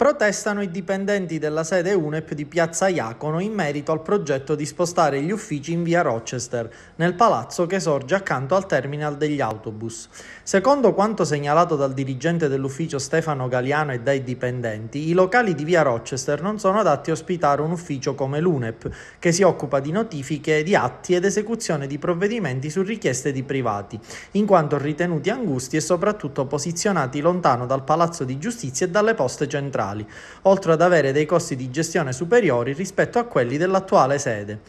protestano i dipendenti della sede UNEP di Piazza Iacono in merito al progetto di spostare gli uffici in via Rochester, nel palazzo che sorge accanto al terminal degli autobus. Secondo quanto segnalato dal dirigente dell'ufficio Stefano Galiano e dai dipendenti, i locali di via Rochester non sono adatti a ospitare un ufficio come l'UNEP, che si occupa di notifiche, di atti ed esecuzione di provvedimenti su richieste di privati, in quanto ritenuti angusti e soprattutto posizionati lontano dal palazzo di giustizia e dalle poste centrali locali, oltre ad avere dei costi di gestione superiori rispetto a quelli dell'attuale sede.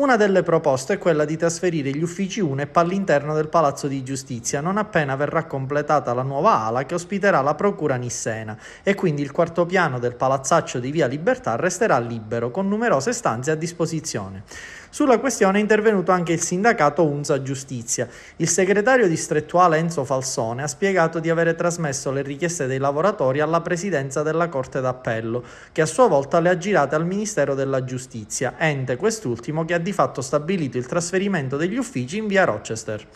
Una delle proposte è quella di trasferire gli uffici UNEP all'interno del Palazzo di Giustizia, non appena verrà completata la nuova ala che ospiterà la Procura Nissena, e quindi il quarto piano del palazzaccio di Via Libertà resterà libero, con numerose stanze a disposizione. Sulla questione è intervenuto anche il sindacato UNSA Giustizia. Il segretario distrettuale Enzo Falsone ha spiegato di avere trasmesso le richieste dei lavoratori alla presidenza della Corte d'Appello, che a sua volta le ha girate al Ministero della Giustizia, ente quest'ultimo che ha di fatto stabilito il trasferimento degli uffici in via Rochester.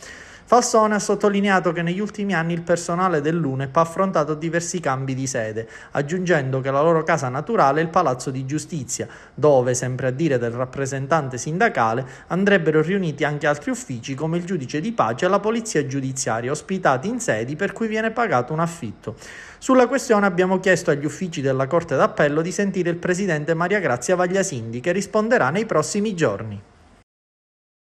Fassone ha sottolineato che negli ultimi anni il personale dell'UNEP ha affrontato diversi cambi di sede, aggiungendo che la loro casa naturale è il Palazzo di Giustizia, dove, sempre a dire del rappresentante sindacale, andrebbero riuniti anche altri uffici come il giudice di pace e la polizia giudiziaria, ospitati in sedi per cui viene pagato un affitto. Sulla questione abbiamo chiesto agli uffici della Corte d'Appello di sentire il presidente Maria Grazia Vagliasindi, che risponderà nei prossimi giorni.